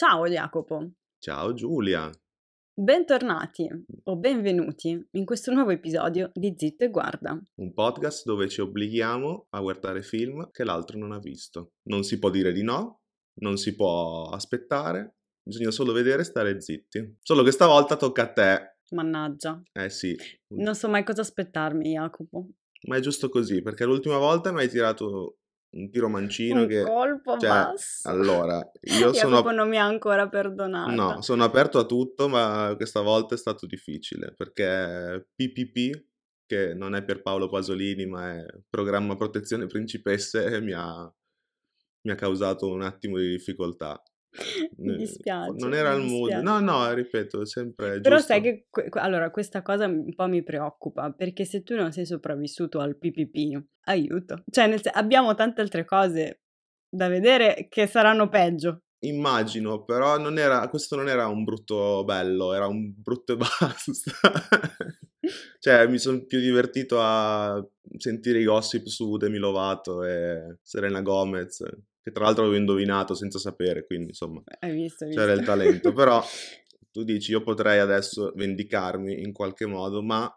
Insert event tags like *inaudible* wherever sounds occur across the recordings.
Ciao Jacopo. Ciao Giulia. Bentornati o benvenuti in questo nuovo episodio di Zitto e Guarda. Un podcast dove ci obblighiamo a guardare film che l'altro non ha visto. Non si può dire di no, non si può aspettare, bisogna solo vedere e stare zitti. Solo che stavolta tocca a te. Mannaggia. Eh sì. Non so mai cosa aspettarmi, Jacopo. Ma è giusto così, perché l'ultima volta mi hai tirato un tiro mancino un che... colpo cioè, basso. Allora, *laughs* io, sono... Io non mi ha ancora perdonato. No, sono aperto a tutto, ma questa volta è stato difficile, perché PPP, che non è per paolo Pasolini, ma è Programma Protezione Principesse, *laughs* mi ha, mi ha causato un attimo di difficoltà mi dispiace. Non era il mood. No, no, ripeto, sempre eh, Però giusto. sai che allora questa cosa un po' mi preoccupa perché se tu non sei sopravvissuto al PPP, aiuto. Cioè, nel abbiamo tante altre cose da vedere che saranno peggio. Immagino, però non era, questo non era un brutto bello, era un brutto e *laughs* basta. cioè, mi sono più divertito a sentire i gossip su Demi Lovato e Serena Gomez che tra l'altro avevo indovinato senza sapere, quindi insomma hai visto, hai c'era visto. il talento, però *laughs* tu dici io potrei adesso vendicarmi in qualche modo, ma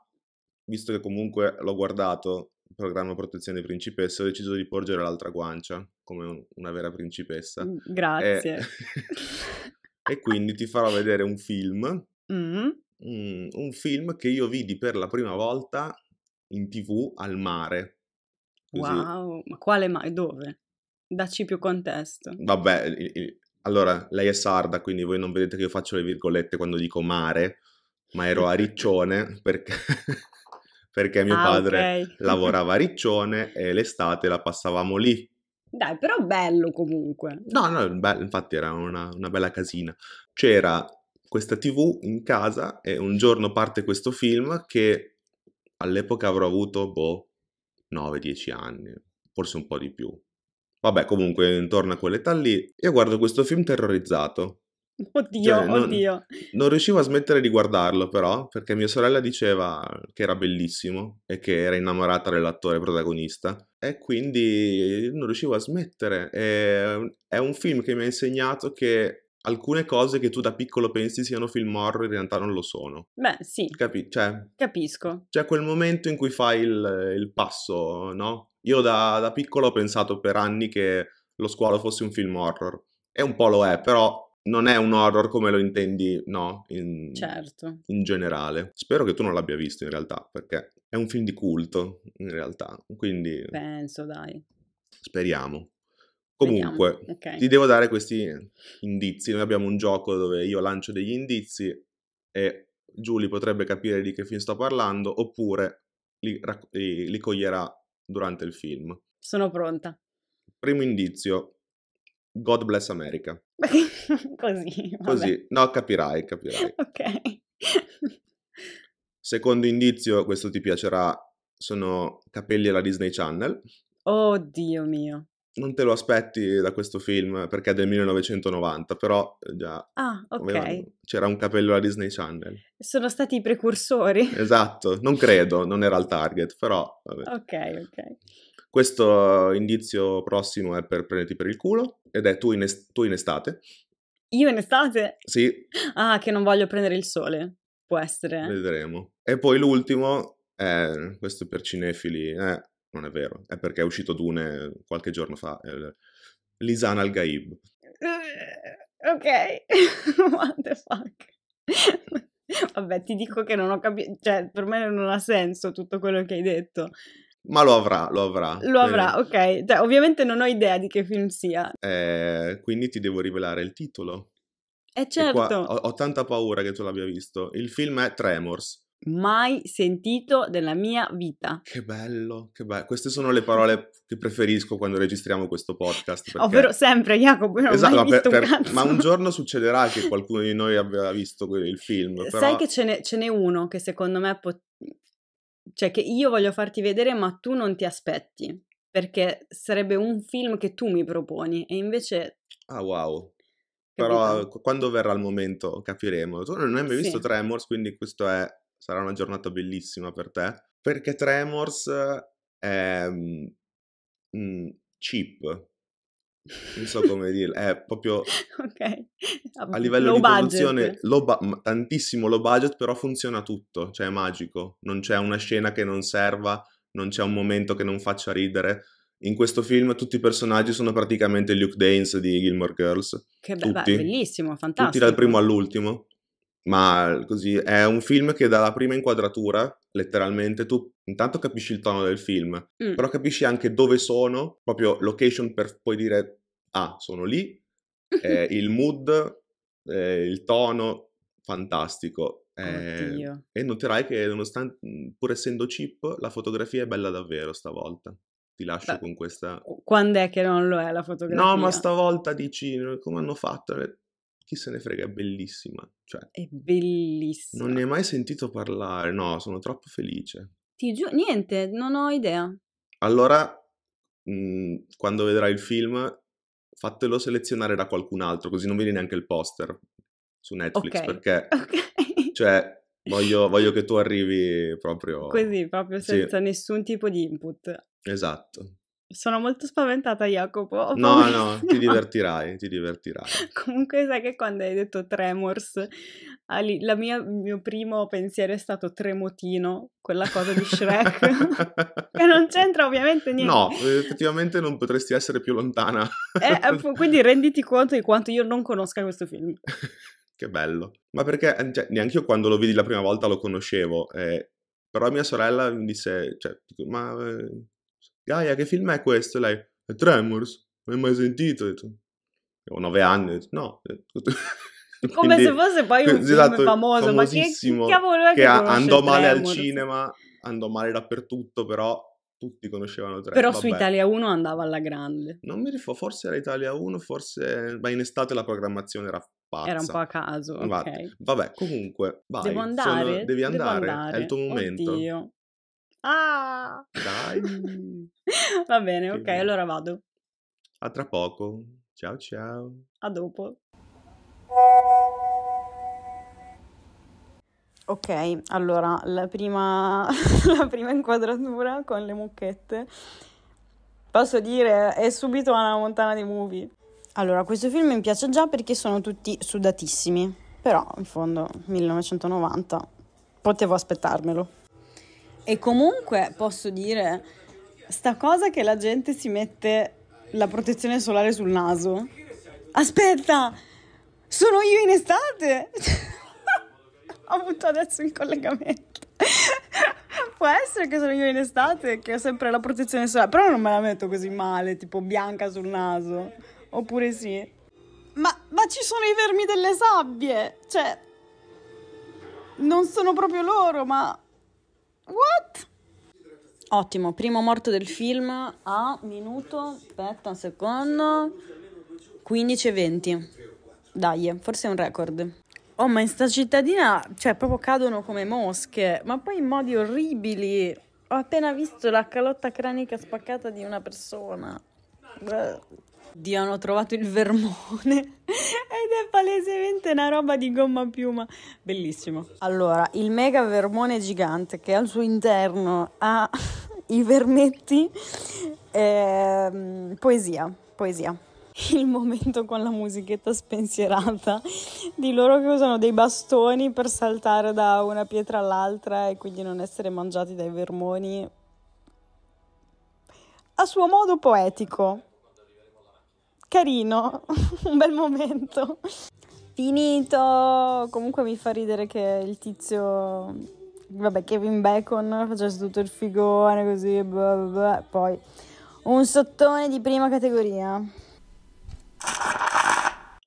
visto che comunque l'ho guardato il programma Protezione Principessa, ho deciso di porgere l'altra guancia come una vera principessa. Mm, grazie. E, *laughs* e quindi ti farò vedere un film, mm. Mm, un film che io vidi per la prima volta in tv al mare. Così. Wow, ma quale mare? Dove? Dacci più contesto. Vabbè, il- il- allora, lei è sarda, quindi voi non vedete che io faccio le virgolette quando dico mare, ma ero a Riccione perché, *laughs* perché mio Ah, padre ok. lavorava a *laughs* Riccione e l'estate la passavamo lì. Dai, però bello comunque. No, no, be- infatti era una, una bella casina. C'era questa TV in casa e un giorno parte questo film che all'epoca avrò avuto, boh, 9-10 anni, forse un po' di più. Vabbè, comunque, intorno a quell'età lì, io guardo questo film terrorizzato. Oddio, Cioè, non, oddio. non riuscivo a smettere di guardarlo, però, perché mia sorella diceva che era bellissimo e che era innamorata dell'attore protagonista. E quindi non riuscivo a smettere. E, è un film che mi ha insegnato che alcune cose che tu da piccolo pensi siano film horror in realtà non lo sono. Beh, sì. Capi- cioè, Capisco. C'è quel momento in cui fai il, il passo, no? Io da, da, piccolo ho pensato per anni che Lo squalo fosse un film horror. E un po' lo è, però non è un horror come lo intendi, no? In, certo. In generale. Spero che tu non l'abbia visto in realtà, perché è un film di culto, in realtà. Quindi... Penso, dai. Speriamo. Comunque, okay. ti devo dare questi indizi. Noi abbiamo un gioco dove io lancio degli indizi e Giulio potrebbe capire di che film sto parlando oppure li, racco- li, li coglierà durante il film. Sono pronta. Primo indizio, God bless America. *laughs* Così, vabbè. Così, no, capirai, capirai. *laughs* ok. *laughs* Secondo indizio, questo ti piacerà, sono capelli alla Disney Channel. Oh, mio non te lo aspetti da questo film perché è del 1990, però eh, già ah, okay. c'era un capello alla Disney Channel. Sono stati i precursori. *laughs* Esatto, non credo, non era il target, però vabbè. Ok, ok. Questo indizio prossimo è per prenderti per il culo ed è tu in, est- tu in estate. Io in estate? Sì. Ah, che non voglio prendere il sole, può essere. Eh. Vedremo. E poi l'ultimo, è, questo per cinefili, è eh, non è vero, è perché è uscito Dune eh, qualche giorno fa, eh, Lisana Al-Gaib. Eh, ok, *laughs* what the fuck. *laughs* Vabbè, ti dico che non ho capito, cioè per me non ha senso tutto quello che hai detto. Ma lo avrà, lo avrà. Lo avrà, eh. ok. Cioè, ovviamente non ho idea di che film sia. Eh, quindi ti devo rivelare il titolo. Eh certo. Qua, ho, ho, tanta paura che tu l'abbia visto. Il film è Tremors mai sentito nella mia vita. Che bello, che bello. Queste sono le *laughs* parole che preferisco quando registriamo questo podcast. Perché... Ovvero sempre, Jacopo, non esatto, mai visto per, per... Ma un *laughs* giorno succederà che qualcuno di noi abbia visto il film. Eh, però... Sai che ce n'è, ce n'è, uno che secondo me... Pot... Cioè che io voglio farti vedere ma tu non ti aspetti. Perché sarebbe un film che tu mi proponi e invece... Ah wow, però quando verrà il momento capiremo. Tu non hai mai visto sì. Tremors, quindi questo è sarà una giornata bellissima per te, perché Tremors eh, è mm, mm, cheap, non so come *laughs* dire, è proprio okay. Ah, a livello low di produzione low bu- tantissimo low budget, però funziona tutto, cioè è magico, non c'è una scena che non serva, non c'è un momento che non faccia ridere. In questo film tutti i personaggi sono praticamente Luke Danes di Gilmore Girls. Che be- beh, bellissimo, fantastico. Tutti dal primo all'ultimo ma così è un film che dalla prima inquadratura, letteralmente, tu intanto capisci il tono del film, mm. però capisci anche dove sono, proprio location per poi dire, ah, sono lì, eh, *laughs* il mood, eh, il tono, fantastico. Eh, e noterai che nonostante, mhmm, pur essendo cheap, la fotografia è bella davvero stavolta. Ti lascio Beh, con questa... Quando è che non lo è la fotografia? No, ma stavolta dici, come hanno fatto? chi se ne frega, è bellissima. Cioè, È bellissima. non ne hai mai sentito parlare, no, sono troppo felice. Ti giuro, niente, non ho idea. Allora, mh, mhmm, quando vedrai il film, fatelo selezionare da qualcun altro, così non vedi neanche il poster su Netflix, Ok. perché, *laughs* Ok. cioè, voglio, voglio che tu arrivi proprio... Così, proprio sì. senza nessun tipo di input. Esatto. Sono molto spaventata, Jacopo. No, no, ti divertirai, ti divertirai. *laughs* Comunque sai che quando hai detto Tremors, Ali, mia, il mio primo pensiero è stato Tremotino, quella cosa di Shrek, *laughs* che non c'entra ovviamente niente. No, effettivamente non potresti essere più lontana. eh, eh quindi renditi conto di quanto io non conosca questo film. *laughs* che bello. Ma perché eh, cioè, neanche io quando lo vidi la prima volta lo conoscevo, eh, però mia sorella mi disse, cioè, ma... Eh Gaia, ah, che film è questo? E lei, è Tremors? Non hai mai sentito? Ho nove anni, no. *laughs* Come Quindi, se fosse poi un esatto, film famoso, ma che, che cavolo è che, che andò male Tremors? al cinema, andò male dappertutto, però tutti conoscevano tre. Però su Italia 1 andava alla grande. Non mi ricordo, forse era Italia 1, forse... Ma in estate la programmazione era pazza. Era un po' a caso, Infatti. ok. Vabbè, comunque, vai. Devo andare? Sono... Devi andare. andare, è il tuo momento. Oddio. Ah! Dai! *laughs* Va bene, ok, bene. allora vado. A tra poco. Ciao ciao. A dopo. Ok, allora la prima, *laughs* la prima inquadratura con le mucchette. Posso dire, è subito una montana di movie. Allora, questo film mi piace già perché sono tutti sudatissimi, però in fondo 1990 potevo aspettarmelo. E comunque posso dire, sta cosa che la gente si mette la protezione solare sul naso. Aspetta, sono io in estate. *laughs* Ho avuto adesso il collegamento. Può essere che sono io in estate che ho sempre la protezione solare, però non me la metto così male, tipo bianca sul naso. Oppure sì. Ma, ma ci sono i vermi delle sabbie, cioè... Non sono proprio loro, ma What? Ottimo, primo morto del film a minuto, aspetta un secondo, 15 e 20. Dai, forse è un record. Oh, ma in sta cittadina, cioè, proprio cadono come mosche, ma poi in modi orribili. Ho appena visto la calotta cranica spaccata di una persona. Bleh. Dio, hanno trovato il vermone *laughs* ed è palesemente una roba di gomma piuma. Bellissimo. Allora, il mega vermone gigante che al suo interno ha *laughs* i vermetti, eh, poesia, poesia. Il momento con la musichetta spensierata di loro che usano dei bastoni per saltare da una pietra all'altra e quindi non essere mangiati dai vermoni. A suo modo poetico carino, *laughs* un bel momento. Finito! Comunque mi fa ridere che il tizio, vabbè, Kevin Bacon facesse tutto il figone così, blah, blah, blah. poi un sottone di prima categoria.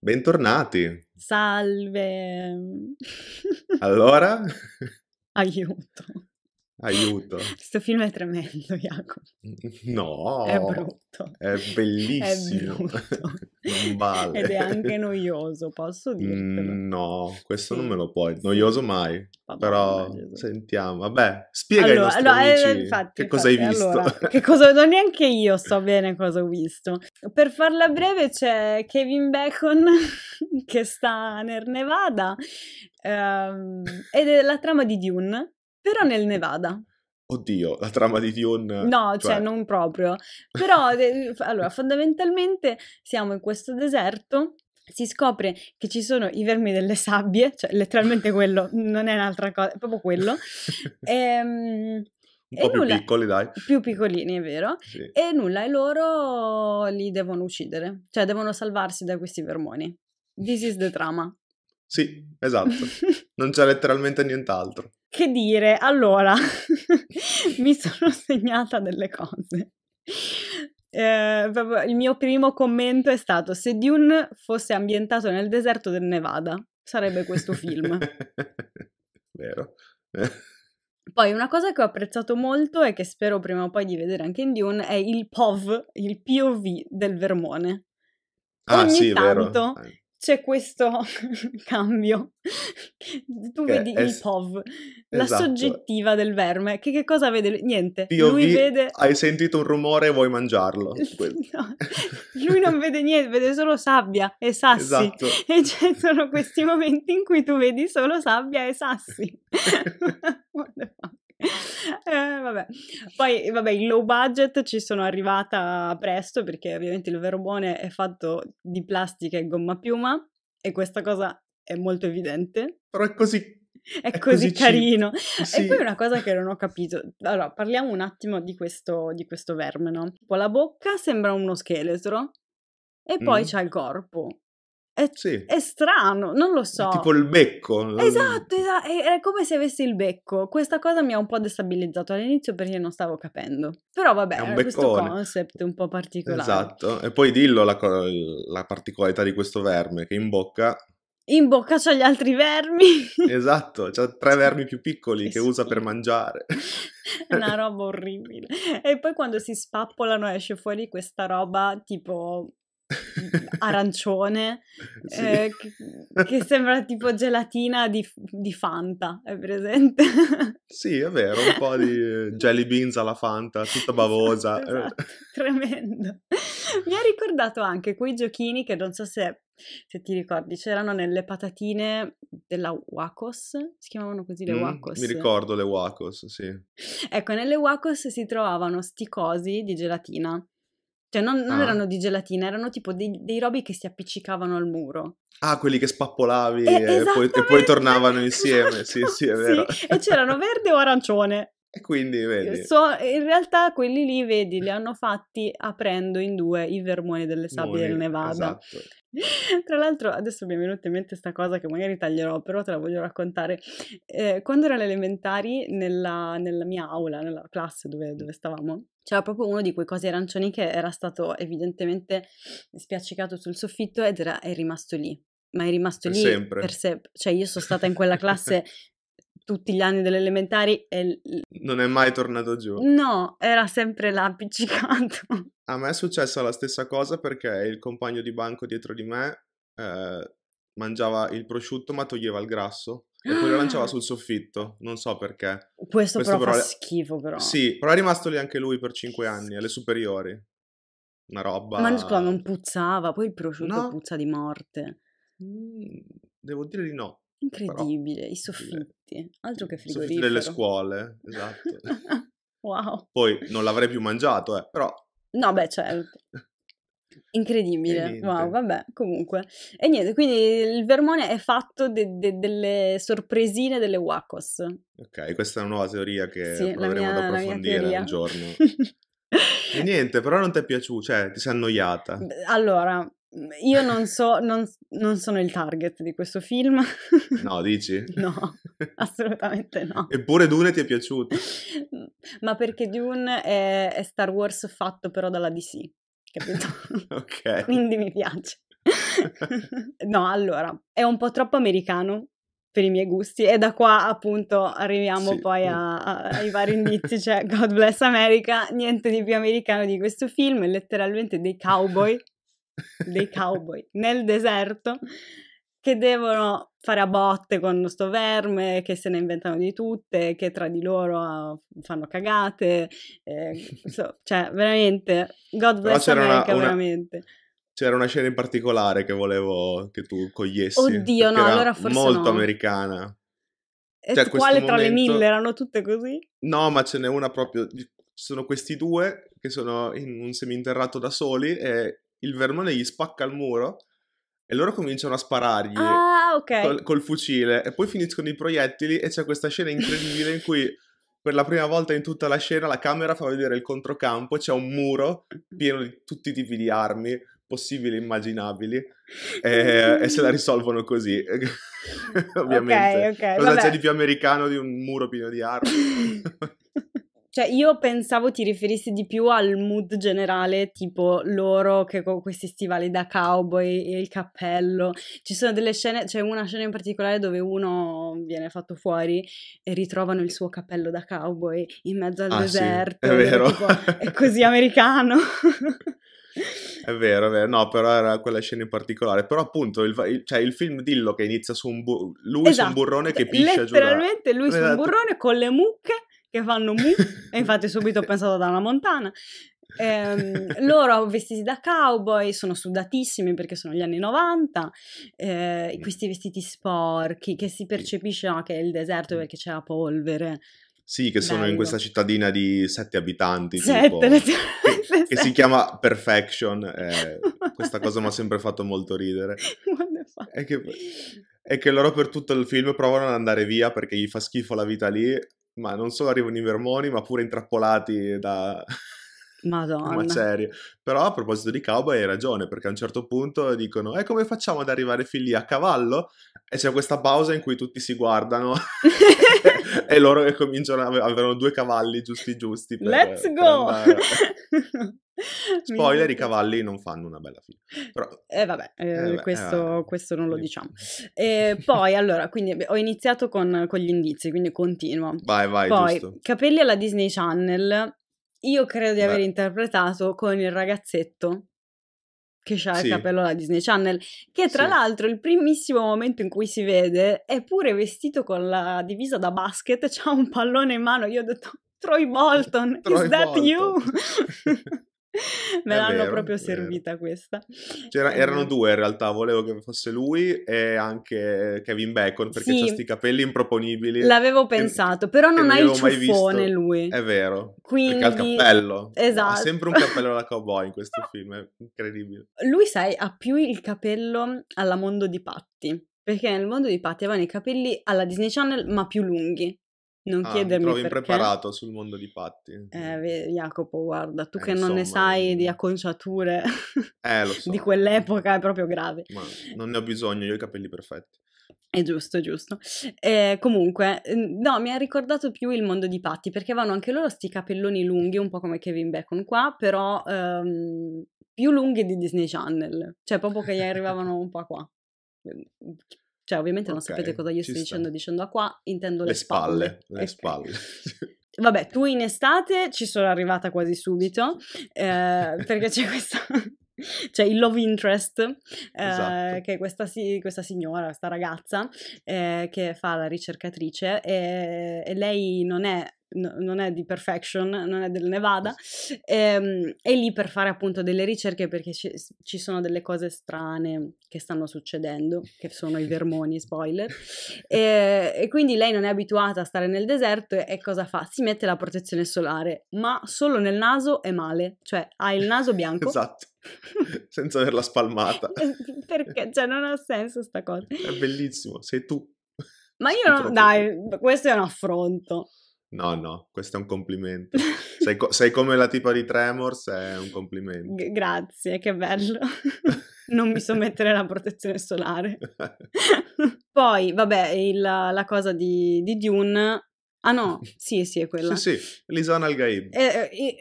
Bentornati! Salve! Allora? *laughs* Aiuto! Aiuto. Questo *laughs* film è tremendo, *laughs* Jacopo. No, è brutto. È bellissimo. È brutto. *laughs* non vale. Ed è anche noioso, posso mm, dirtelo? No, questo sì. non me lo puoi. Noioso mai. Vabbè, Però noioso. sentiamo. Vabbè, spiega allora, ai allora, amici eh, infatti, che cosa hai visto. Allora, che cosa, non neanche io so bene cosa ho visto. Per farla breve c'è Kevin Bacon che sta nel Nevada ehm, ed è la trama di Dune però nel Nevada. Oddio, la trama di Dune. No, cioè, cioè non proprio. Però, *laughs* allora, fondamentalmente siamo in questo deserto si scopre che ci sono i vermi delle sabbie, cioè letteralmente quello, *laughs* non è un'altra cosa, è proprio quello. *laughs* Ehm, e, Un po' più nulla, piccoli, dai. Più piccolini, è vero. Sì. E nulla, e loro li devono uccidere, cioè devono salvarsi da questi vermoni. This is the trama. Sì, esatto. non c'è letteralmente nient'altro. *laughs* Che dire, allora, *laughs* mi sono segnata delle cose. Eh, il mio primo commento è stato se Dune fosse ambientato nel deserto del Nevada, sarebbe questo film. *laughs* Vero. Poi una cosa che ho apprezzato molto e che spero prima o poi di vedere anche in Dune è il POV, il POV del Vermone. Ah, Ogni sì, tanto vero. Eh c'è questo *laughs* cambio. tu che vedi il POV, esatto. la soggettiva del verme, che, che cosa vede? Niente, POV, lui vede... Hai sentito un rumore e vuoi mangiarlo. *laughs* no, lui non vede niente, vede solo sabbia e sassi. Esatto. *laughs* E ci sono questi momenti in cui tu vedi solo sabbia e sassi. What the fuck? eh, vabbè. Poi, vabbè, il low budget ci sono arrivata presto perché ovviamente il Verobone è fatto di plastica e gomma piuma e questa cosa è molto evidente. Però è così è, è così, così carino. Sì. E poi una cosa che non ho capito. Allora, parliamo un attimo di questo, di questo verme, no? Tipo la bocca sembra uno scheletro e poi mm. c'ha il corpo. È, sì. è, strano, non lo so. Tipo il becco. Esatto, esatto. È, come se avessi il becco. Questa cosa mi ha un po' destabilizzato all'inizio perché non stavo capendo. Però vabbè, è un eh, questo concept un po' particolare. Esatto, e poi dillo la, la particolarità di questo verme che in bocca... In bocca c'ha gli altri vermi. *laughs* esatto, c'ha tre vermi più piccoli che sì. usa per mangiare. *laughs* una roba orribile. E poi quando si spappolano esce fuori questa roba tipo Mhmm, mhmm, arancione *laughs* sì. eh, che, sembra tipo gelatina di, di Fanta, è presente? *laughs* sì, è vero, un po' di eh, jelly beans alla Fanta, tutta *laughs* esatto, bavosa. Eh. esatto. tremendo. Mi ha ricordato anche quei giochini che non so se, se, ti ricordi, c'erano nelle patatine della Wacos, si chiamavano così le mm, Wacos? Mi ricordo le Wacos, sì. Ecco, nelle Wacos si trovavano sti cosi di gelatina cioè, non, non ah. erano di gelatina, erano tipo dei, dei, robi che si appiccicavano al muro. Ah, quelli che spappolavi eh, e, poi, e, poi, tornavano *laughs* insieme. Esatto, sì, sì, è vero. Sì. E c'erano verde o arancione. E quindi vedi. So, in realtà quelli lì, vedi, li hanno fatti aprendo in due i vermoni delle sabbie Buoni, del Nevada. Esatto. *laughs* Tra l'altro, adesso mi è venuta in mente questa cosa che magari taglierò, però te la voglio raccontare. Eh, quando ero alle elementari, nella, nella, mia aula, nella classe dove, dove stavamo, c'era proprio uno di quei cosi arancioni che era stato evidentemente spiaccicato sul soffitto ed era, è rimasto lì. Ma è rimasto per lì sempre. per sempre. Cioè io sono stata in quella *laughs* classe tutti gli anni delle elementari e... Non è mai tornato giù? No, era sempre là appiccicato. A me è successa la stessa cosa perché il compagno di banco dietro di me eh, mangiava il prosciutto ma toglieva il grasso e poi lo lanciava ah! sul soffitto, non so perché. Questo, Questo però, però fa schifo però. Sì, però è rimasto lì anche lui per 5 anni, alle superiori. Una roba... Ma scusa, non puzzava, poi il prosciutto no. puzza di morte. Mm, devo dire di no. Incredibile, però. i soffitti, altro che frigorifero. I soffitti delle scuole, esatto. *laughs* wow. Poi non l'avrei più mangiato, eh, però... No, beh, certo. *laughs* Incredibile, wow, vabbè, comunque. E niente, quindi il vermone è fatto de- de- delle sorpresine delle Wacos. Ok, questa è una nuova teoria che sì, proveremo mia, ad approfondire un giorno. *laughs* e niente, però non ti è piaciuto, cioè ti sei annoiata. Allora, io non so, non, non, sono il target di questo film. No, dici? *laughs* No, assolutamente no. Eppure Dune ti è piaciuto. *laughs* Ma perché Dune è, è Star Wars fatto però dalla DC capito? *laughs* ok. *laughs* Quindi mi piace. *laughs* no, allora, è un po' troppo americano per i miei gusti e da qua appunto arriviamo sì. poi mm. a, a, ai vari indizi, cioè God Bless America, niente di più americano di questo film, è letteralmente dei cowboy, dei cowboy nel deserto che devono fare a botte con sto verme, che se ne inventano di tutte, che tra di loro ah, fanno cagate, eh, *laughs* so, cioè veramente, God bless America, una, una... veramente. C'era una scena in particolare che volevo che tu cogliessi. Oddio, no, allora forse molto no. americana. E cioè, quale momento... tra le mille? Erano tutte così? No, ma ce n'è una proprio... Ci sono questi due che sono in un seminterrato da soli e il vermone gli spacca il muro e loro cominciano a sparargli ah, okay. col, col fucile e poi finiscono i proiettili e c'è questa scena incredibile in cui per la prima volta in tutta la scena la camera fa vedere il controcampo, c'è un muro pieno di tutti i tipi di armi possibili e immaginabili e, e, se la risolvono così. *laughs* Ovviamente. Okay, okay, Cosa vabbè. c'è di più americano di un muro pieno di armi? *laughs* Cioè, io pensavo ti riferissi di più al mood generale, tipo loro che con questi stivali da cowboy e il cappello. Ci sono delle scene, c'è cioè una scena in particolare dove uno viene fatto fuori e ritrovano il suo cappello da cowboy in mezzo al ah, deserto. Sì, è vero. Tipo, è così americano. *laughs* È vero, è vero, no, però era quella scena in particolare. Però appunto, il, il, cioè, il film Dillo che inizia su un bu- lui esatto. su un esatto. burrone che pisce. Cioè, piscia giù. Letteralmente lui su un esatto. burrone con le mucche che fanno mu, e infatti subito ho *laughs* pensato da una montana. Eh, loro vestiti da cowboy sono sudatissimi perché sono gli anni 90 eh, questi vestiti sporchi che si percepisce no, che è il deserto perché c'è la polvere sì, che sono Bello. in questa cittadina di sette abitanti, sette, tipo, che, che, si chiama Perfection. Eh, *laughs* questa cosa mi ha sempre fatto molto ridere. È che, è che loro per tutto il film provano ad andare via perché gli fa schifo la vita lì ma non solo arrivano i vermoni, ma pure intrappolati da... *laughs* Madonna. macerie. Però a proposito di cowboy hai ragione, perché a un certo punto dicono, e eh, come facciamo ad arrivare fin lì a cavallo? E c'è questa pausa in cui tutti si guardano *laughs* e loro che cominciano a avere due cavalli giusti giusti. Per, Let's go! *laughs* Spoiler, i cavalli non fanno una bella fine. Però... Eh vabbè, eh, eh, eh questo, eh, questo, non lo diciamo. poi, allora, quindi ho iniziato con, con, gli indizi, quindi continuo. Vai, vai, poi, giusto. Capelli alla Disney Channel, io credo di aver Beh. interpretato con il ragazzetto che ha sì. il capello alla Disney Channel, che tra sì. l'altro il primissimo momento in cui si vede è pure vestito con la divisa da basket, c'ha un pallone in mano, io ho detto Troy Bolton, Troy is that Bolton. you? *laughs* Me è l'hanno vero, proprio servita questa. Eh, erano due in realtà, volevo che fosse lui e anche Kevin Bacon perché sì, ha questi capelli improponibili. L'avevo pensato, però non ha il ciuffone lui. È vero, Quindi... perché ha il cappello. Esatto. Ha sempre un cappello alla cowboy in questo film, è incredibile. Lui, sai, ha più il capello alla mondo di Patti. Perché nel mondo di Patti avevano i capelli alla Disney Channel ma più lunghi, non ah, chiedermi mi trovo perché. impreparato sul mondo di Patti. Eh, mm. Jacopo, guarda, tu eh, che insomma, non ne sai di acconciature eh, *laughs* so. di quell'epoca è proprio grave. Ma non ne ho bisogno, io ho i capelli perfetti. È giusto, è giusto. Eh, comunque, no, mi ha ricordato più il mondo di Patti, perché vanno anche loro sti capelloni lunghi, un po' come Kevin Bacon qua, però ehm, più lunghi di Disney Channel. Cioè, proprio che gli arrivavano un po' qua cioè, ovviamente okay, non sapete cosa io sto sta. dicendo dicendo a qua, intendo le, le spalle. spalle. Le okay. spalle. *laughs* Vabbè, tu in estate ci sono arrivata quasi subito, eh, perché c'è *laughs* questa cioè il love interest, eh, esatto. eh, che è questa, questa, signora, questa ragazza eh, che fa la ricercatrice e, e lei non è non è di Perfection, non è del Nevada, ehm, è lì per fare appunto delle ricerche perché ci, ci, sono delle cose strane che stanno succedendo, che sono i vermoni, spoiler, e, e, quindi lei non è abituata a stare nel deserto e, e, cosa fa? Si mette la protezione solare, ma solo nel naso è male, cioè ha il naso bianco. Esatto. *laughs* senza averla spalmata. Eh, perché? Cioè, non ha senso sta cosa. È bellissimo, sei tu. Ma io *laughs* non... Dai, questo è un affronto. No, no, questo è un complimento. *laughs* Sei, co- sei come la tipa di Tremors, è un complimento. G- grazie, che bello. non mi so mettere la protezione solare. Poi, vabbè, il, la cosa di, di Dune Ah no, sì, sì, è quella. sì, sì, Lisan Al-Gaib. Eh,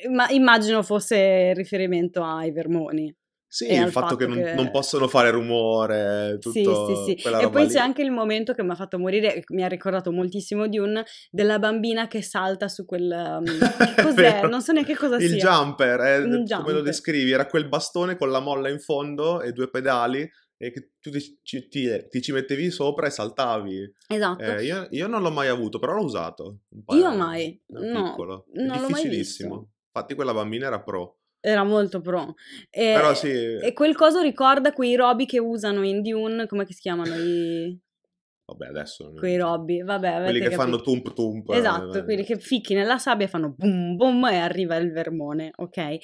eh ma immagino fosse riferimento ai vermoni. Sì, il fatto, fatto che, non, che, non, possono fare rumore, tutto Sì, sì, sì. E poi lì. c'è anche il momento che mi ha fatto morire, mi ha ricordato moltissimo di un, della bambina che salta su quel... Mm, *laughs* cos'è? non so neanche cosa il sia. Il jumper, eh, come jumper. lo descrivi, era quel bastone con la molla in fondo e due pedali e che tu ti, ti, ti, ci mettevi sopra e saltavi. Esatto. Eh, io, io, non l'ho mai avuto, però l'ho usato. io mai. No, piccolo. Non difficilissimo. Infatti quella bambina era pro. Era molto pro. E, però sì. E quel coso ricorda quei robi che usano in Dune, come si chiamano i... *laughs* Vabbè, adesso... Quei robbi, vabbè. Quelli che capito. fanno tump tump. Eh, esatto, eh, quelli che ficchi nella sabbia e fanno boom boom e arriva il vermone, ok?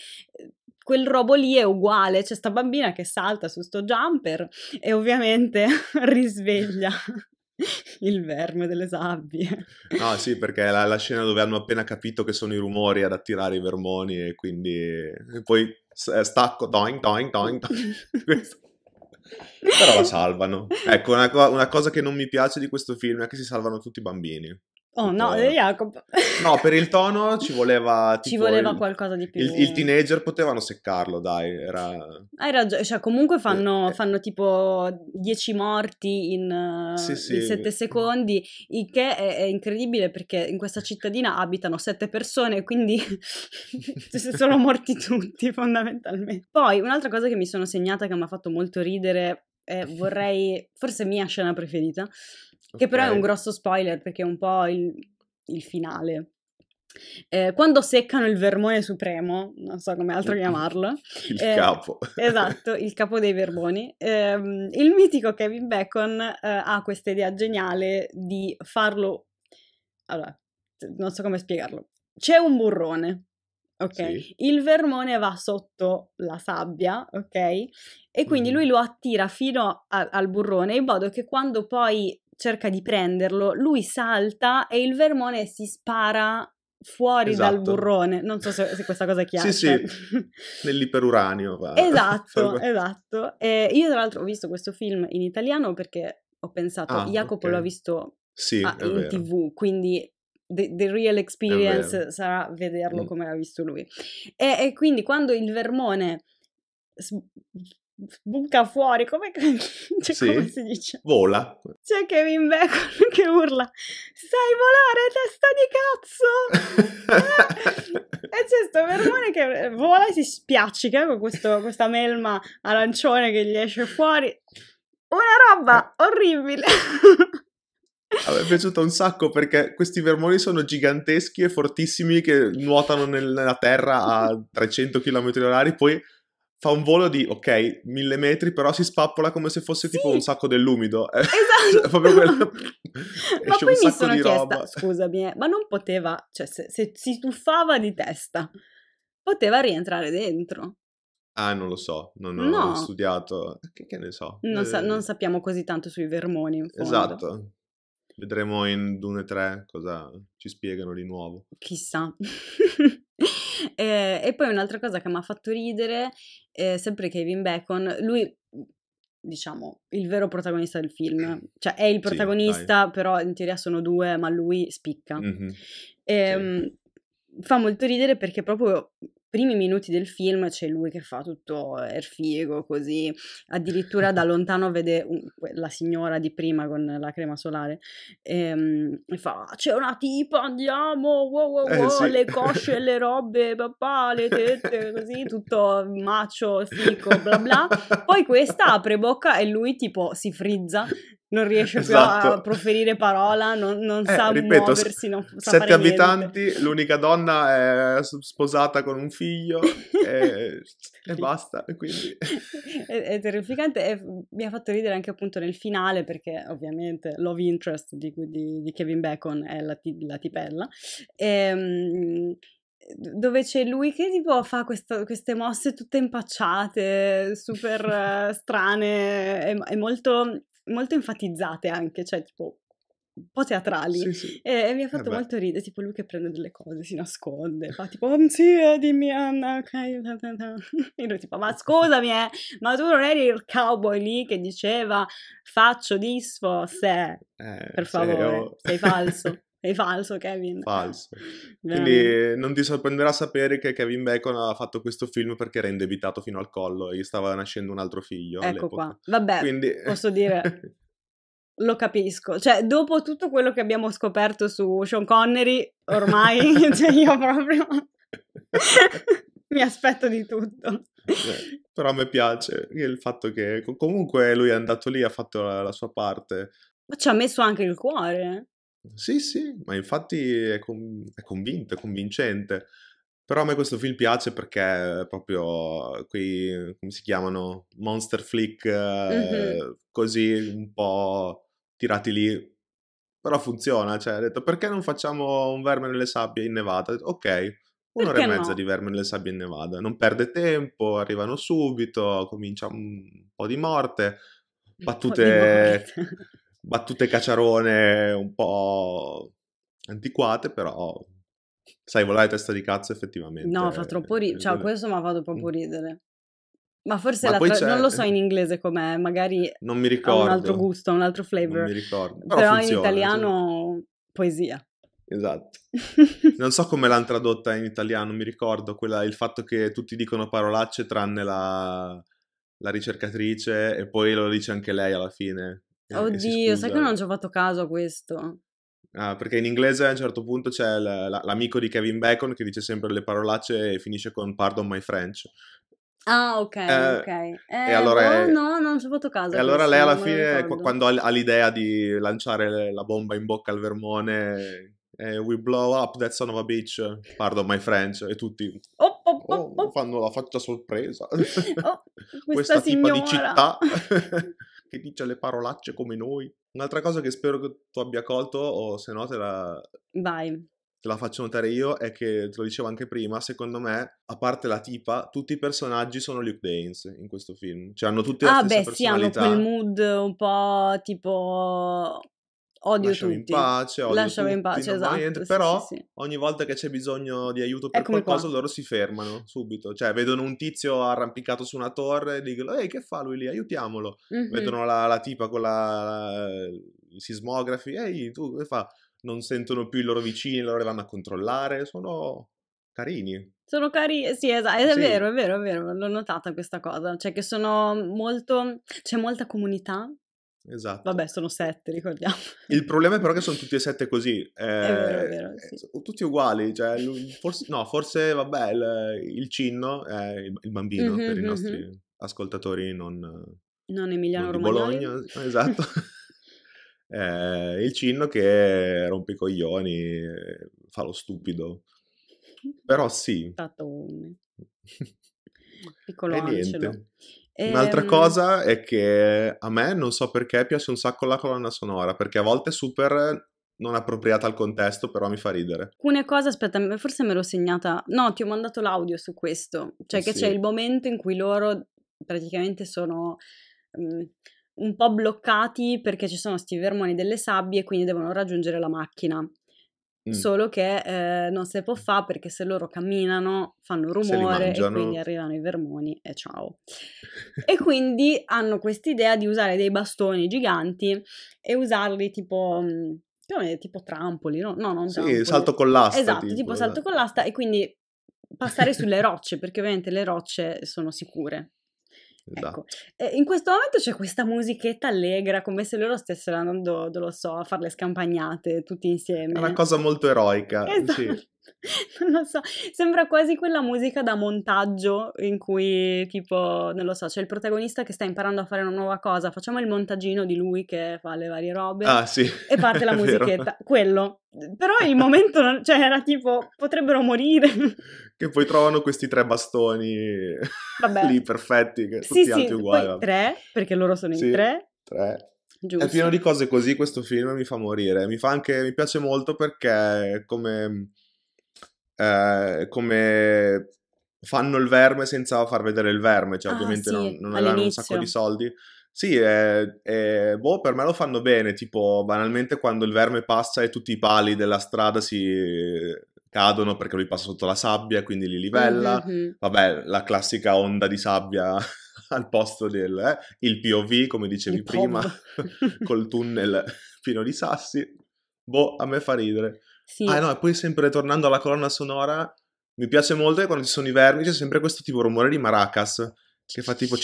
quel robo lì è uguale, c'è sta bambina che salta su sto jumper e ovviamente *laughs* risveglia *laughs* il verme delle sabbie. No, sì, perché è la, la, scena dove hanno appena capito che sono i rumori ad attirare i vermoni e quindi e poi eh, stacco, doing, doing, doing, doing. *laughs* Però la salvano. Ecco, una, co- una, cosa che non mi piace di questo film è che si salvano tutti i bambini. Oh no, eh, Jacob. *laughs* no, per il tono ci voleva... Tipo, ci voleva qualcosa di più. Il, il, teenager potevano seccarlo, dai. Era... Hai ragione, cioè comunque eh, fanno, eh, fanno tipo 10 morti in, eh, sì, sì. secondi, il che è, è, incredibile perché in questa cittadina abitano 7 persone, quindi *laughs* sono morti tutti fondamentalmente. Poi un'altra cosa che mi sono segnata che mi ha fatto molto ridere, eh, vorrei, forse mia scena preferita, che però è un grosso spoiler perché è un po' il, il finale. Eh, quando seccano il vermone supremo, non so come altro mm, mm. chiamarlo, *laughs* il eh, capo. esatto, il capo dei verboni. eh, il mitico Kevin Bacon eh, ha questa idea geniale di farlo... Allora, non so come spiegarlo. C'è un burrone, ok? Sì. Il vermone va sotto la sabbia, ok? E quindi mm. lui lo attira fino a, al burrone in modo che quando poi cerca di prenderlo, lui salta e il vermone si spara fuori esatto. dal burrone. Non so se, se questa cosa è chiara. sì, sì, cioè. nell'iperuranio. Va. Esatto, *laughs* esatto. E io tra l'altro ho visto questo film in italiano perché ho pensato, ah, Jacopo okay. l'ha visto sì, ah, in vero. tv, quindi the, the real experience sarà vederlo mm. come l'ha visto lui. E, e, quindi quando il vermone butta fuori, come, *laughs* cioè, sì. come si dice? Vola. C'è Kevin Bacon che urla, sai volare testa di cazzo! *laughs* Eh, e c'è sto vermone che eh, vola e si spiaccica eh, con questo, questa melma arancione che gli esce fuori. Una roba orribile! A me è piaciuto un sacco perché questi vermoni sono giganteschi e fortissimi che nuotano nel, nella terra a 300 km h poi fa un volo di, ok, mille metri, però si spappola come se fosse sì. tipo un sacco dell'umido. *laughs* Cioè, esatto. proprio quello. *laughs* ma poi mi sono chiesta, roba. scusami, eh, ma non poteva, cioè se, se si tuffava di testa, poteva rientrare dentro. Ah, non lo so, non ho no. studiato. Che, che ne so? Non, sa- non, eh, sappiamo così tanto sui vermoni, in fondo. Esatto. Vedremo in Dune 3 cosa ci spiegano di nuovo. Chissà. *laughs* Eh, e poi un'altra cosa che mi ha fatto ridere, eh, sempre Kevin Bacon, lui mhmm, diciamo, il vero protagonista del film. *clears throat* Cioè, è il protagonista, sì, però in teoria sono due, ma lui spicca. Mm-hmm. E, sì. Ehm, fa molto ridere perché proprio primi minuti del film c'è lui che fa tutto eh, erfigo così, addirittura da *laughs* lontano vede un, la signora di prima con la crema solare e, ehm, e fa c'è una tipa, andiamo, wow wow eh, wow, eh, sì. le cosce, le *laughs* robe, papà, le tette, così tutto macio, fico, bla bla. *laughs* Poi questa apre bocca e lui tipo si frizza non riesce esatto. più a esatto. proferire parola, non, non eh, sa ripeto, muoversi, non sa Sette abitanti, niente. l'unica donna è sposata con un figlio *laughs* e, e, basta, quindi... È, è terrificante e mi ha fatto ridere anche appunto nel finale perché ovviamente Love Interest di, di, di Kevin Bacon è la, la tipella e, ehm, dove c'è lui che tipo fa questo, queste mosse tutte impacciate, super eh, strane, è, è molto molto enfatizzate anche, cioè tipo un po' teatrali sì, sì. E, e, mi ha eh, fatto eh molto ridere, tipo lui che prende delle cose, si nasconde, fa tipo oh, sì, eh, dimmi Anna, ok, *laughs* e lui tipo ma *laughs* scusami eh, ma tu non eri il cowboy lì che diceva faccio disfo se, eh, per favore, sei, oh. sei falso. *laughs* È falso, Kevin. Falso. *laughs* Quindi non ti sorprenderà sapere che Kevin Bacon ha fatto questo film perché era indebitato fino al collo e gli stava nascendo un altro figlio. Ecco all'epoca. qua. Vabbè, Quindi... posso dire, *laughs* lo capisco. Cioè, dopo tutto quello che abbiamo scoperto su Sean Connery, ormai *laughs* cioè io proprio mi aspetto di tutto. Beh, però a me piace il fatto che comunque lui è andato lì, ha fatto la, la sua parte. Ma ci ha messo anche il cuore. Eh. Sì, sì, ma infatti è, con- è convinto, è convincente. Però a me questo film piace perché è proprio quei, come si chiamano, monster flick, Mh-mh. Eh, così un po' tirati lì. Però funziona, cioè, ha detto perché non facciamo un verme nelle sabbie in Nevada? ok, un'ora e mezza no? di verme nelle sabbie in Nevada, non perde tempo, arrivano subito, comincia un po' di morte, Un po' di battute morte battute cacciarone un po' antiquate, però sai, volare testa di cazzo effettivamente. No, fa troppo ridere. Cioè, questo mi ha fatto proprio ridere. Ma forse Ma tra- non lo so in inglese com'è, magari non mi ricordo. un altro gusto, un altro flavor. Non mi ricordo. Però, Però funziona, in italiano cioè. poesia. Esatto. *laughs* non so come l'hanno tradotta in italiano, mi ricordo quella, il fatto che tutti dicono parolacce tranne la, la ricercatrice e poi lo dice anche lei alla fine. Eh, Oddio, sai che non ci ho fatto caso a questo. Ah, perché in inglese a un certo punto c'è l- l- l'amico di Kevin Bacon che dice sempre le parolacce e finisce con Pardon my French. Ah, ok, eh, ok. Eh, allora no, è... no, non ci ho fatto caso. E allora lei alla fine, quando ha l'idea di lanciare la bomba in bocca al vermone, eh, we blow up that son of a bitch, pardon my French, e tutti oh, oh, oh, oh fanno la faccia sorpresa. Oh, *laughs* questa, questa tipa di città. *laughs* che dice le parolacce come noi. Un'altra cosa che spero che tu abbia colto, o se no te la... Vai te la faccio notare io, è che te lo dicevo anche prima, secondo me, a parte la tipa, tutti i personaggi sono Luke Danes in questo film. Cioè hanno tutti la ah, stessa beh, sì, hanno quel mood un po' tipo odio lasciamo tutti. in pace, odio lasciamo tutti, in pace, esatto. Niente, sì, però sì, sì. ogni volta che c'è bisogno di aiuto per Eccomi qualcosa qua. loro si fermano subito, cioè vedono un tizio arrampicato su una torre e dicono ehi che fa lui lì, aiutiamolo, mm-hmm. vedono la, la, tipa con la, la sismografi, ehi tu come fa, non sentono più i loro vicini, loro li vanno a controllare, sono carini. Sono carini, eh, sì, esatto, è sì. vero, è vero, è vero, l'ho notata questa cosa, cioè che sono molto, c'è molta comunità Esatto. Vabbè, sono sette, ricordiamo. Il problema è però che sono tutti e sette così. Eh, è vero, è eh, vero, sì. Sono tutti uguali, cioè, forse, no, forse, vabbè, il, il cinno, è il, bambino mm-hmm, per i nostri ascoltatori non... Non Emiliano non Bologna, *laughs* esatto. eh, il cinno che rompe i coglioni, fa lo stupido. Però sì. Tatone. Piccolo *laughs* e Angelo. Niente. Un'altra ehm, cosa è che a me, non so perché, piace un sacco la colonna sonora, perché a volte è super non appropriata al contesto, però mi fa ridere. Alcune cose, aspetta, forse me l'ho segnata. No, ti ho mandato l'audio su questo. Cioè che sì. c'è il momento in cui loro praticamente sono um, un po' bloccati perché ci sono sti vermoni delle sabbie, e quindi devono raggiungere la macchina. Mm. Solo che eh, non si può fare perché se loro camminano fanno rumore e quindi arrivano i vermoni e ciao. e quindi hanno quest'idea di usare dei bastoni giganti e usarli tipo mm, tipo trampoli, no? No, non sì, trampoli. salto con l'asta. Esatto, tipo, tipo eh. salto con l'asta e quindi passare sulle rocce, perché ovviamente le rocce sono sicure. Ecco. Esatto. Ecco. in questo momento c'è questa musichetta allegra, come se loro stessero andando, non lo so, a fare le scampagnate tutti insieme. È una cosa molto eroica. Esatto. Sì. *laughs* Non lo so, sembra quasi quella musica da montaggio in cui tipo, non lo so, c'è il protagonista che sta imparando a fare una nuova cosa, facciamo il montagino di lui che fa le varie robe ah, sì. e parte la *laughs* musichetta, quello. Però il *laughs* momento, non... cioè era tipo, potrebbero morire. Che poi trovano questi tre bastoni Vabbè. lì perfetti, che sì, tutti sì, uguali. Poi tre, perché loro sono sì, in tre. Tre. Giusto. È pieno di cose così questo film, mi fa morire. Mi, fa anche, mi piace molto perché come eh, come fanno il verme senza far vedere il verme, cioè ah, ovviamente sì, non, non avevano un sacco di soldi. Sì, eh, eh, boh, per me lo fanno bene, tipo banalmente quando il verme passa e tutti i pali della strada si cadono perché lui passa sotto la sabbia, quindi li livella. Mm-hmm. Vabbè, la classica onda di sabbia *laughs* al posto del eh, il POV, come dicevi il prima, *laughs* col tunnel *laughs* pieno di sassi. Boh, a me fa ridere. Sì. Ah no, e poi sempre tornando alla colonna sonora, mi piace molto che quando ci sono i vermi c'è sempre questo tipo rumore di maracas, che fa tipo...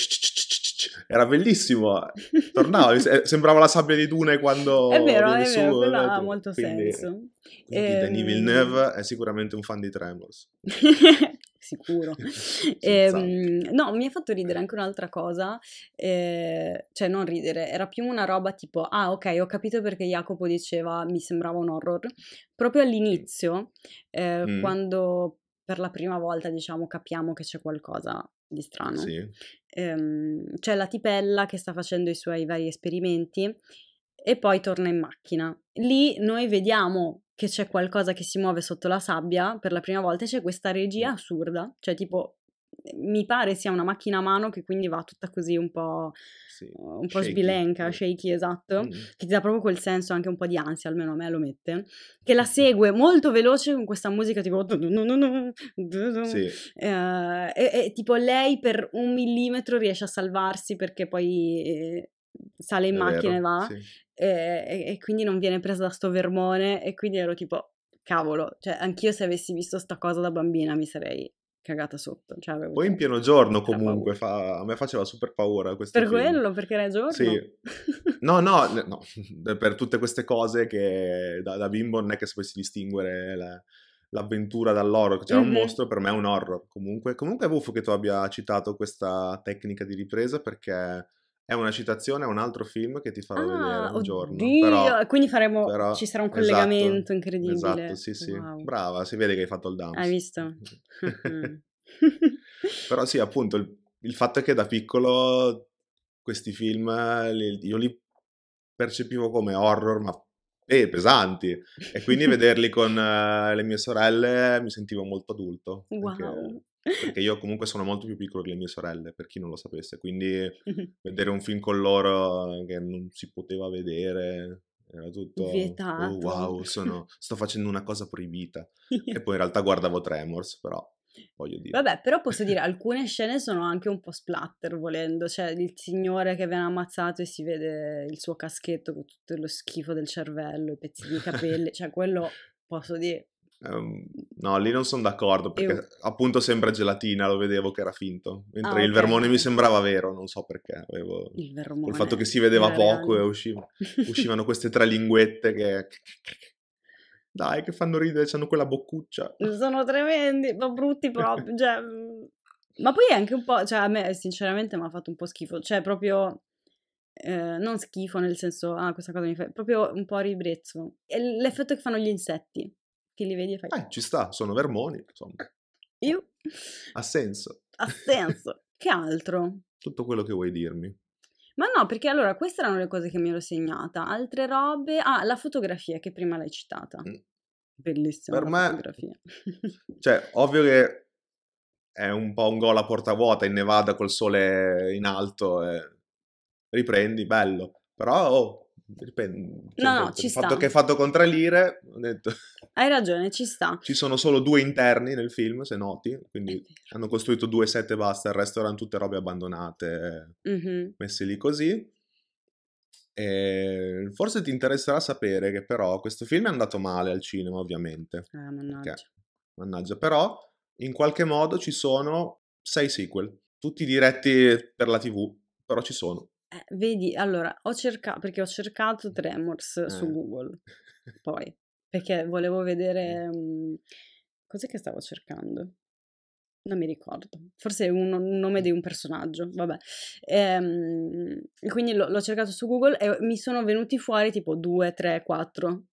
Era bellissimo, tornava, eh, sembrava la sabbia di Dune quando... È vero, è su, vero, quello ha molto Quindi, senso. Quindi e... Ehm Denis Villeneuve è sicuramente un fan di Tremors. *laughs* sicuro. *laughs* e, ehm, no, mi ha fatto ridere eh. anche un'altra cosa, eh, cioè non ridere, era più una roba tipo, ah ok, ho capito perché Jacopo diceva mi sembrava un horror. Proprio all'inizio, eh, mm. quando per la prima volta diciamo capiamo che c'è qualcosa di strano, sì. ehm, c'è la tipella che sta facendo i suoi vari esperimenti e poi torna in macchina. Lì noi vediamo che c'è qualcosa che si muove sotto la sabbia per la prima volta e c'è questa regia assurda, cioè tipo mi pare sia una macchina a mano che quindi va tutta così un po', sì, uh, un po shaky. sbilenca, shaky, esatto, mm. che ti dà proprio quel senso anche un po' di ansia, almeno a me lo mette, che la segue molto veloce con questa musica tipo... Sì. Eh, e, e, tipo lei per un millimetro riesce a salvarsi perché poi eh, sale in è macchina vero, e va sì. Eh, e, e, quindi non viene presa da sto vermone e quindi ero tipo cavolo, cioè anch'io se avessi visto sta cosa da bambina mi sarei cagata sotto. Cioè, Poi in pieno giorno comunque, fa, a me faceva super paura questo Per film. quello, perché era giorno? Sì. No, no, no, *laughs* per tutte queste cose che da, da bimbo non è che si potesse distinguere la, l'avventura dall'oro, cioè, mm-hmm. un mostro, per me è un horror. Comunque, comunque è buffo che tu abbia citato questa tecnica di ripresa perché è una citazione a un altro film che ti farò ah, vedere un oddio, giorno. Però, quindi faremo, però, ci sarà un esatto, collegamento esatto, incredibile. Esatto, sì, sì. Wow. Brava, si vede che hai fatto il dance. Hai visto? *laughs* però sì, appunto, il, il, fatto è che da piccolo questi film eh, li, io li percepivo come horror, ma e eh, pesanti. E quindi *laughs* vederli con eh, le mie sorelle mi sentivo molto adulto. Wow. Perché, perché, io comunque sono molto più piccolo delle mie sorelle, per chi non lo sapesse. Quindi vedere un film con loro eh, che non si poteva vedere. Era tutto Vietato. Oh, wow, sono, sto facendo una cosa proibita. *laughs* e poi in realtà guardavo Tremors, però voglio dire. Vabbè, però posso dire, *laughs* alcune scene sono anche un po' splatter volendo, cioè il signore che viene ammazzato e si vede il suo caschetto con tutto lo schifo del cervello, i pezzi di capelli, cioè quello posso dire. Um, no, lì non sono d'accordo perché Io... appunto sembra gelatina, lo vedevo che era finto, ah, mentre ah, okay. il vermone mi sembrava vero, non so perché, avevo... il vermone, col fatto che si vedeva poco reale. e usciva, uscivano queste tre linguette che... *laughs* Dai, che fanno ridere, hanno quella boccuccia. Sono tremendi, ma brutti proprio, *laughs* cioè... Mhmm, ma poi è anche un po', cioè a me sinceramente mi ha fatto un po' schifo, cioè proprio... Eh, non schifo nel senso, ah, questa cosa mi fa proprio un po' ribrezzo. È l'effetto che fanno gli insetti, che li vedi e fai. Eh, ci sta, sono vermoni, insomma. Io? Ha senso. Ha senso. *laughs* che altro? Tutto quello che vuoi dirmi. Ma no, perché allora queste erano le cose che mi ero segnata. Altre robe. Ah, la fotografia che prima l'hai citata. Mm. Bellissima per me, fotografia. *laughs* cioè, ovvio che è un po' un gol a porta vuota in Nevada col sole in alto. E riprendi, bello. Però oh, Dipende. no, cioè, no, ci sta. Il fatto che è fatto con lire, ho detto... Hai ragione, ci sta. Ci sono solo due interni nel film, se noti, quindi hanno costruito due set e basta, il resto erano tutte robe abbandonate, mm-hmm. messe lì così. E ehm, forse ti interesserà sapere che però questo film è andato male al cinema, ovviamente. Ah, mannaggia. Perché, mannaggia, però in qualche modo ci sono sei sequel, tutti diretti per la TV, però ci sono. Eh, vedi, allora, ho cercato, perché ho cercato Tremors eh. su Google, *laughs* poi, perché volevo vedere... Mhmm, cos'è che stavo cercando? Non mi ricordo, forse un, un nome di un personaggio, vabbè. Ehm, quindi l- l'ho cercato su Google e mi sono venuti fuori tipo 2, 3, 4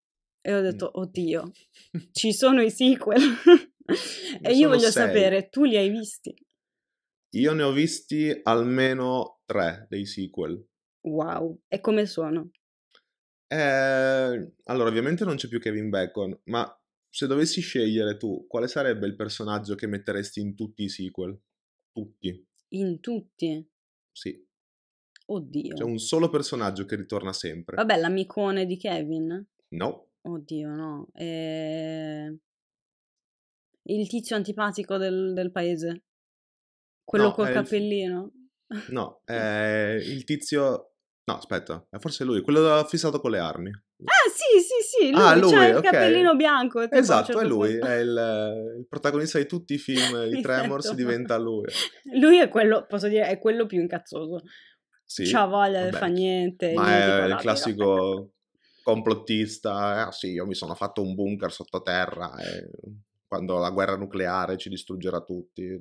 e ho detto, mm. oddio, *laughs* ci sono i sequel. *laughs* e io voglio sei. sapere, tu li hai visti? Io ne ho visti almeno tre dei sequel. Wow, e come sono? Eh, allora, ovviamente non c'è più Kevin Bacon, ma se dovessi scegliere tu, quale sarebbe il personaggio che metteresti in tutti i sequel? Tutti. In tutti? Sì. Oddio. C'è un solo personaggio che ritorna sempre. Vabbè, l'amicone di Kevin? No. Oddio, no. Eh... Il tizio antipatico del, del paese? Quello no, col capellino? No, *laughs* eh, il tizio... No, aspetta, è eh, forse lui, quello fissato con le armi. Ah, sì, sì, sì, lui, ah, lui cioè, il okay. cappellino bianco. Tipo, esatto, certo è cioè, lui, è il, il, protagonista di tutti i film *laughs* di Tremors, esatto. diventa lui. *laughs* Lui è quello, posso dire, è quello più incazzoso. Sì, C'ha voglia, vabbè. fa niente. Ma è il classico complottista, ah sì, io mi sono fatto un bunker sottoterra e eh quando la guerra nucleare ci distruggerà tutti. Eh,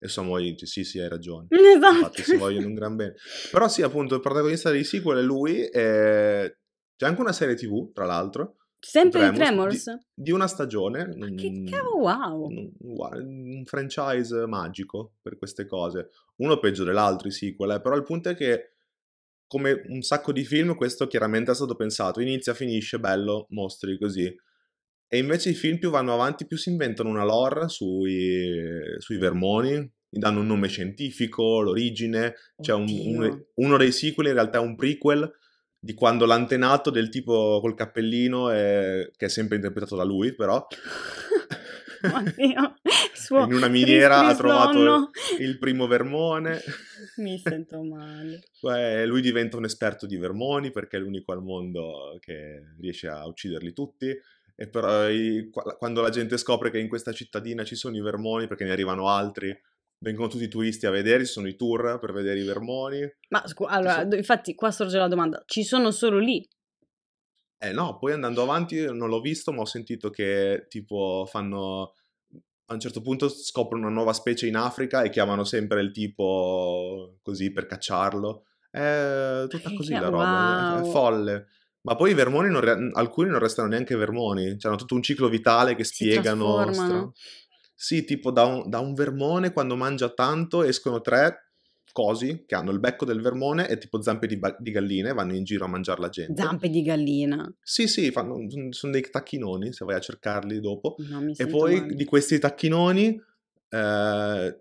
e Samuel dice, sì, sì, hai ragione. Esatto. Infatti si esatto. vogliono un gran bene. Però sì, appunto, il protagonista dei sequel è lui. E... C'è anche una serie tv, tra l'altro. Sempre in Tremors? Di, di, una stagione. Ma che mm, cavolo, wow! Un, un, franchise magico per queste cose. Uno peggio dell'altro, i sequel, eh. però il punto è che come un sacco di film questo chiaramente è stato pensato. Inizia, finisce, bello, mostri così. E invece i film più vanno avanti, più si inventano una lore sui, sui vermoni, danno un nome scientifico, l'origine. Cioè un, un, uno dei sequel in realtà è un prequel di quando l'antenato del tipo col cappellino, è, che è sempre interpretato da lui però, Oddio, *laughs* *laughs* suo in una miniera ha trovato sonno. il primo vermone. Mi sento male. Beh, lui diventa un esperto di vermoni perché è l'unico al mondo che riesce a ucciderli tutti e però i, quando la gente scopre che in questa cittadina ci sono i vermoni perché ne arrivano altri, vengono tutti i turisti a vedere, ci sono i tour per vedere i vermoni. Ma scu- allora, sono... infatti qua sorge la domanda, ci sono solo lì? Eh no, poi andando avanti non l'ho visto, ma ho sentito che tipo fanno a un certo punto scoprono una nuova specie in Africa e chiamano sempre il tipo così per cacciarlo. È eh, tutta eh, così la roba, wow. è folle. Ma poi i vermoni, non re- alcuni non restano neanche vermoni, cioè hanno tutto un ciclo vitale che si spiegano. Stra- sì, tipo da un, da un vermone quando mangia tanto escono tre cosi che hanno il becco del vermone e tipo zampe di, ba- di galline vanno in giro a mangiare la gente. Zampe di gallina. Sì, sì, fanno, sono dei tacchinoni se vai a cercarli dopo. No, e poi male. di questi tacchinoni eh,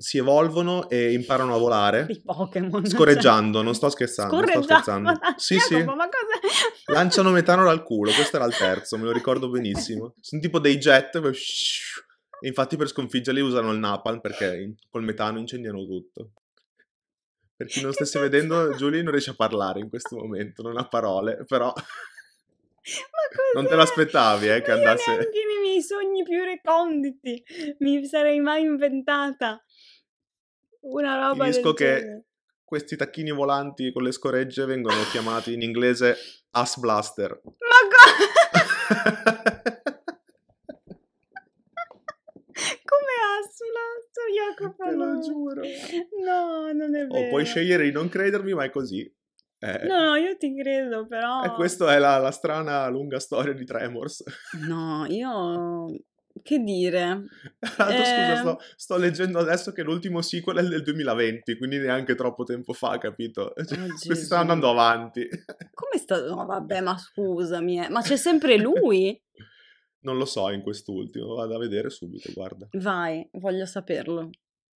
si evolvono e imparano a volare. I Pokémon. Scorreggiando, cioè... non sto scherzando. Scorreggiando. Sto scherzando. *laughs* sì, sì. Ma cosa... *laughs* Lanciano metano dal culo, questo era il terzo, me lo ricordo benissimo. Sono tipo dei jet. Infatti per sconfiggerli usano il napalm perché col metano incendiano tutto. Per chi non stesse vedendo, Giulia non riesce a parlare in questo momento, non ha parole, però... *laughs* Ma non te l'aspettavi, eh, che andasse... Io neanche nei miei sogni più reconditi mi sarei mai inventata. Una roba Finisco che genere. questi tacchini volanti con le scoregge vengono chiamati in inglese ass blaster. Ma cosa? *laughs* Come ass blaster, Jacopo? Te lo giuro. No, non è vero. Oh, puoi scegliere di non credermi, ma è così. Eh, no, io ti credo, però. E questa è la, la, strana lunga storia di Tremors. No, io che dire? *laughs* Tra eh... scusa, ehm, sto, sto, leggendo adesso che l'ultimo sequel è del 2020, quindi neanche troppo tempo fa, capito? *laughs* Cioè, oh, questi stanno andando avanti. Come sta... No, *laughs* vabbè, ma scusami, eh. ma c'è sempre lui? non lo so in quest'ultimo, vado a vedere subito, guarda. Vai, voglio saperlo.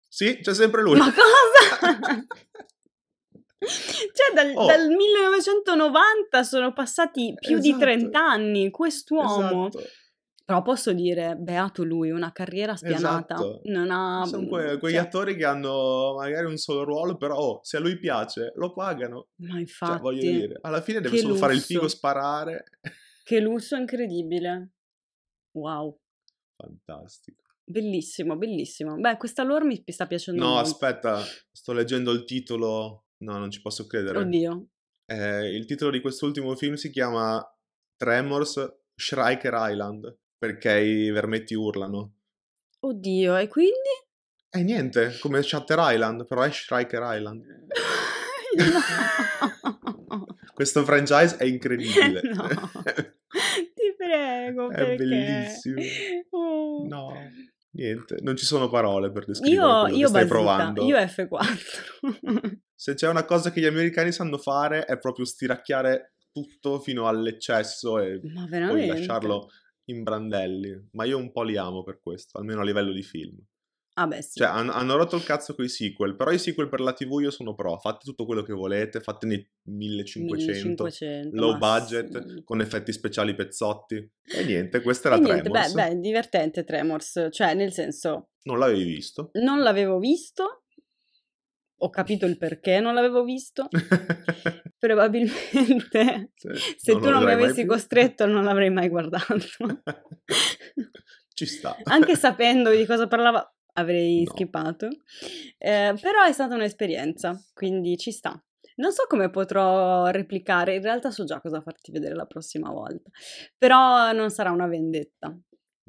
Sì, c'è sempre lui. Ma cosa? Cioè, dal, oh. dal, 1990 sono passati più esatto. di 30 anni. Quest'uomo esatto. Però posso dire, beato lui, una carriera spianata. Esatto. Non ha... Sono mhmm, que- quegli cioè... attori che hanno magari un solo ruolo, però oh, se a lui piace lo pagano. Ma infatti. Cioè, voglio dire, alla fine deve solo lusso. fare il figo, sparare. Che lusso incredibile. Wow. Fantastico. Bellissimo, bellissimo. Beh, questa lore mi sta piacendo No, molto. aspetta, sto leggendo il titolo. No, non ci posso credere. Oddio. Eh, il titolo di quest'ultimo film si chiama Tremors Shriker Island perché i vermetti urlano. Oddio, e quindi? E eh, niente, come Shatter Island, però è Shriker Island. *laughs* no. Questo franchise è incredibile. *laughs* No. *laughs* Ti prego, perché? È bellissimo. Oh. No. Niente, non ci sono parole per descrivere io, io stai provando. Io F4. Se c'è una cosa che gli americani sanno fare è proprio stiracchiare tutto fino all'eccesso e poi lasciarlo in brandelli, ma io un po' li amo per questo, almeno a livello di film. Ah beh, sì. Cioè, hanno, hanno rotto il cazzo con i sequel, però i sequel per la TV io sono pro, fate tutto quello che volete, fatene 1500, 1500 low budget, sì. con effetti speciali pezzotti, e niente, questa era niente, Tremors. Beh, beh, divertente Tremors, cioè nel senso... Non l'avevi visto? Non l'avevo visto, ho capito il perché non l'avevo visto. *laughs* Probabilmente sì, se non tu non mi avessi costretto non l'avrei mai guardato. *laughs* Ci sta. *laughs* Anche sapendo di cosa parlava avrei no. skippato. Eh, però è stata un'esperienza, quindi ci sta. Non so come potrò replicare, in realtà so già cosa farti vedere la prossima volta, però non sarà una vendetta,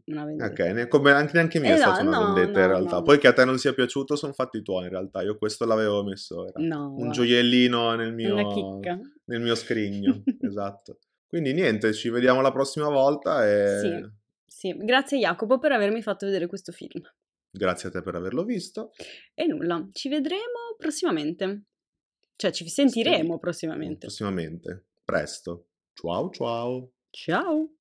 una vendetta. Ok, come anche, neanche mia eh è no, stata una no, vendetta no, in realtà. Poi che a te non sia piaciuto sono fatti tuoi in realtà, io questo l'avevo messo, era un guarda. gioiellino nel mio, nel mio scrigno, *laughs* esatto. Quindi niente, ci vediamo la prossima volta e... Sì, sì, grazie Jacopo per avermi fatto vedere questo film. Grazie a te per averlo visto. E nulla, ci vedremo prossimamente. Cioè, ci sentiremo prossimamente. Prossimamente, presto. Ciao ciao. Ciao.